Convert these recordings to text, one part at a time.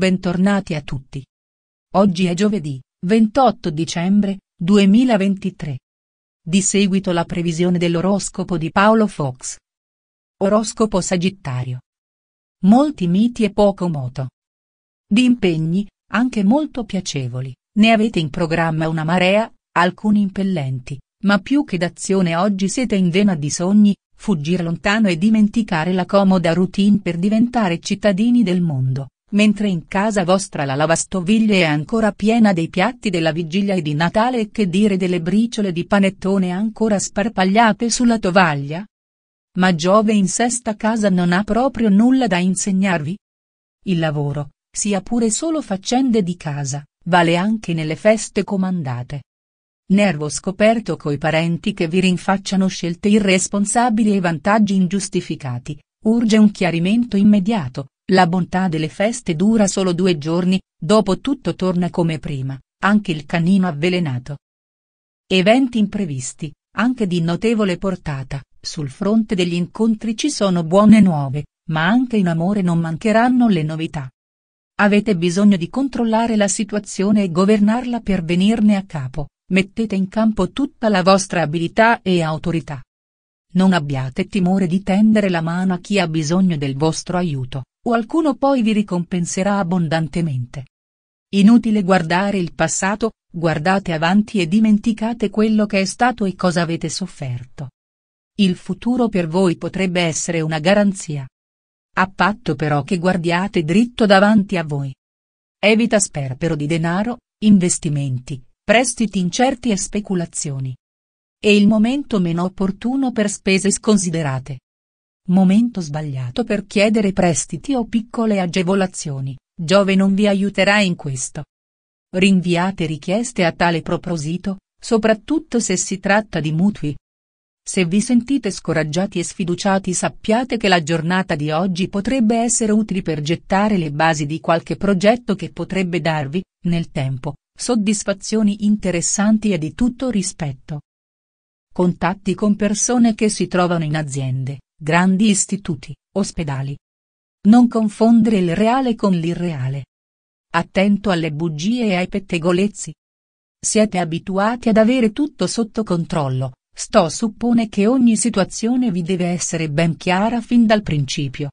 Bentornati a tutti. Oggi è giovedì, 28 dicembre, 2023. Di seguito la previsione dell'oroscopo di Paolo Fox. Oroscopo Sagittario. Molti miti e poco moto. Di impegni, anche molto piacevoli, ne avete in programma una marea, alcuni impellenti, ma più che d'azione oggi siete in vena di sogni, fuggire lontano e dimenticare la comoda routine per diventare cittadini del mondo mentre in casa vostra la lavastoviglie è ancora piena dei piatti della vigilia e di Natale e che dire delle briciole di panettone ancora sparpagliate sulla tovaglia? Ma Giove in sesta casa non ha proprio nulla da insegnarvi? Il lavoro, sia pure solo faccende di casa, vale anche nelle feste comandate. Nervo scoperto coi parenti che vi rinfacciano scelte irresponsabili e vantaggi ingiustificati, urge un chiarimento immediato, la bontà delle feste dura solo due giorni, dopo tutto torna come prima, anche il canino avvelenato. Eventi imprevisti, anche di notevole portata, sul fronte degli incontri ci sono buone nuove, ma anche in amore non mancheranno le novità. Avete bisogno di controllare la situazione e governarla per venirne a capo, mettete in campo tutta la vostra abilità e autorità. Non abbiate timore di tendere la mano a chi ha bisogno del vostro aiuto. Qualcuno poi vi ricompenserà abbondantemente. Inutile guardare il passato, guardate avanti e dimenticate quello che è stato e cosa avete sofferto. Il futuro per voi potrebbe essere una garanzia. A patto però che guardiate dritto davanti a voi. Evita sperpero di denaro, investimenti, prestiti incerti e speculazioni. È il momento meno opportuno per spese sconsiderate. Momento sbagliato per chiedere prestiti o piccole agevolazioni, Giove non vi aiuterà in questo. Rinviate richieste a tale proposito, soprattutto se si tratta di mutui. Se vi sentite scoraggiati e sfiduciati sappiate che la giornata di oggi potrebbe essere utile per gettare le basi di qualche progetto che potrebbe darvi, nel tempo, soddisfazioni interessanti e di tutto rispetto. Contatti con persone che si trovano in aziende, grandi istituti, ospedali. Non confondere il reale con l'irreale. Attento alle bugie e ai pettegolezzi. Siete abituati ad avere tutto sotto controllo, sto suppone che ogni situazione vi deve essere ben chiara fin dal principio.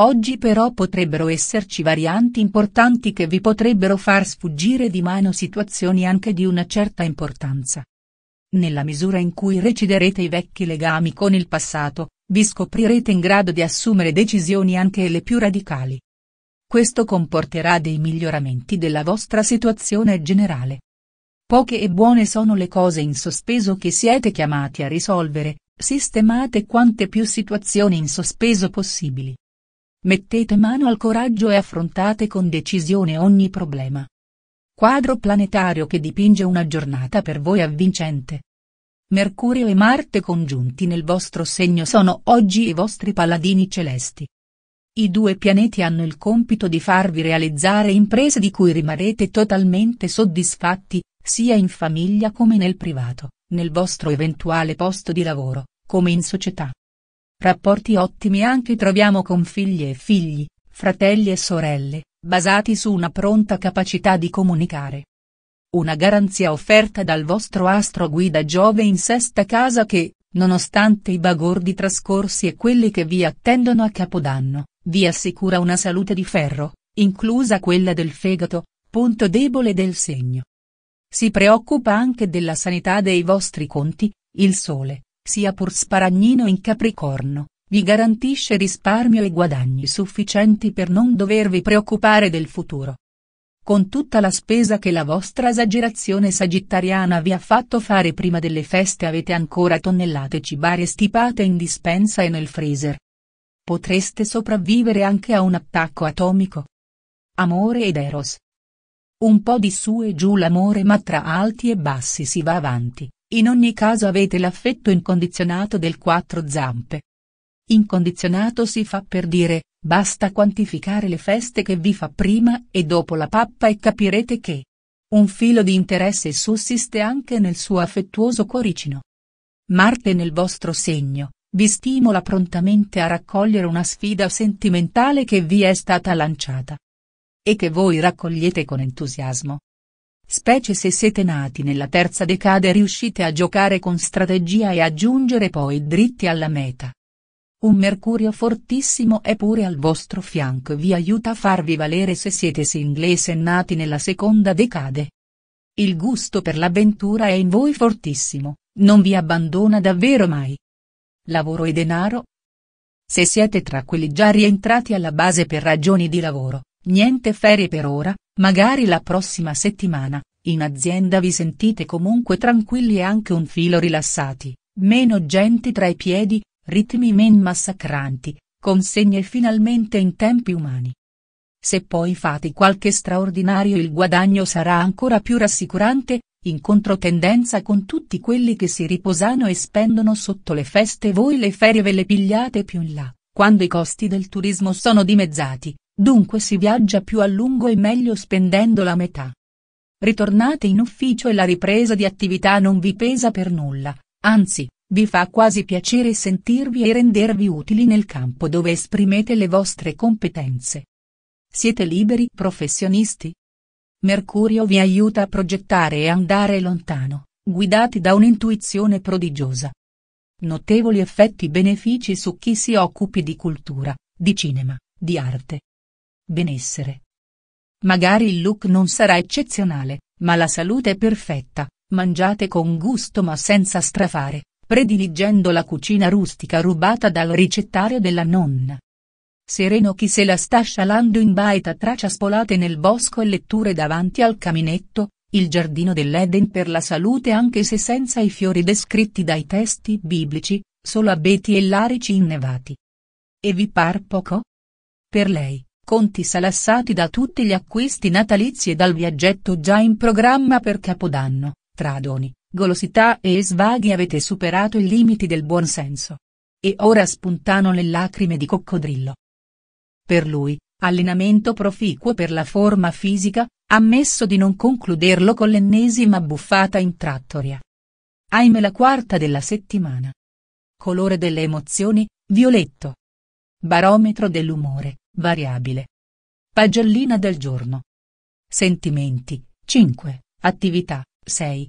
Oggi però potrebbero esserci varianti importanti che vi potrebbero far sfuggire di mano situazioni anche di una certa importanza. Nella misura in cui reciderete i vecchi legami con il passato, vi scoprirete in grado di assumere decisioni anche le più radicali. Questo comporterà dei miglioramenti della vostra situazione generale. Poche e buone sono le cose in sospeso che siete chiamati a risolvere, sistemate quante più situazioni in sospeso possibili. Mettete mano al coraggio e affrontate con decisione ogni problema. Quadro planetario che dipinge una giornata per voi avvincente. Mercurio e Marte congiunti nel vostro segno sono oggi i vostri paladini celesti. I due pianeti hanno il compito di farvi realizzare imprese di cui rimarrete totalmente soddisfatti, sia in famiglia come nel privato, nel vostro eventuale posto di lavoro, come in società. Rapporti ottimi anche troviamo con figli e figli, fratelli e sorelle, basati su una pronta capacità di comunicare, una garanzia offerta dal vostro astro guida Giove in sesta casa che, nonostante i bagordi trascorsi e quelli che vi attendono a Capodanno, vi assicura una salute di ferro, inclusa quella del fegato, punto debole del segno. Si preoccupa anche della sanità dei vostri conti, il sole, sia pur sparagnino in Capricorno, vi garantisce risparmio e guadagni sufficienti per non dovervi preoccupare del futuro con tutta la spesa che la vostra esagerazione sagittariana vi ha fatto fare prima delle feste avete ancora tonnellate cibare stipate in dispensa e nel freezer. Potreste sopravvivere anche a un attacco atomico. Amore ed Eros. Un po' di su e giù l'amore ma tra alti e bassi si va avanti, in ogni caso avete l'affetto incondizionato del quattro zampe. Incondizionato si fa per dire, Basta quantificare le feste che vi fa prima e dopo la pappa e capirete che un filo di interesse sussiste anche nel suo affettuoso coricino. Marte nel vostro segno, vi stimola prontamente a raccogliere una sfida sentimentale che vi è stata lanciata. E che voi raccogliete con entusiasmo. Specie se siete nati nella terza decade riuscite a giocare con strategia e a giungere poi dritti alla meta. Un mercurio fortissimo è pure al vostro fianco e vi aiuta a farvi valere se siete e nati nella seconda decade. Il gusto per l'avventura è in voi fortissimo, non vi abbandona davvero mai. Lavoro e denaro? Se siete tra quelli già rientrati alla base per ragioni di lavoro, niente ferie per ora, magari la prossima settimana, in azienda vi sentite comunque tranquilli e anche un filo rilassati, meno gente tra i piedi, ritmi men massacranti, consegne finalmente in tempi umani. Se poi fate qualche straordinario il guadagno sarà ancora più rassicurante, in controtendenza con tutti quelli che si riposano e spendono sotto le feste voi le ferie ve le pigliate più in là, quando i costi del turismo sono dimezzati, dunque si viaggia più a lungo e meglio spendendo la metà. Ritornate in ufficio e la ripresa di attività non vi pesa per nulla, anzi, vi fa quasi piacere sentirvi e rendervi utili nel campo dove esprimete le vostre competenze. Siete liberi professionisti? Mercurio vi aiuta a progettare e andare lontano, guidati da un'intuizione prodigiosa. Notevoli effetti benefici su chi si occupi di cultura, di cinema, di arte. Benessere. Magari il look non sarà eccezionale, ma la salute è perfetta, mangiate con gusto ma senza strafare, prediligendo la cucina rustica rubata dal ricettario della nonna. Sereno chi se la sta scialando in baita traccia spolate nel bosco e letture davanti al caminetto, il giardino dell'Eden per la salute anche se senza i fiori descritti dai testi biblici, solo abeti e larici innevati. E vi par poco? Per lei, conti salassati da tutti gli acquisti natalizi e dal viaggetto già in programma per Capodanno, tra doni, golosità e svaghi avete superato i limiti del buon senso. E ora spuntano le lacrime di coccodrillo. Per lui, allenamento proficuo per la forma fisica, ammesso di non concluderlo con l'ennesima buffata in trattoria. Ahimè la quarta della settimana. Colore delle emozioni, violetto. Barometro dell'umore, variabile. Pagellina del giorno. Sentimenti, 5, attività, 6,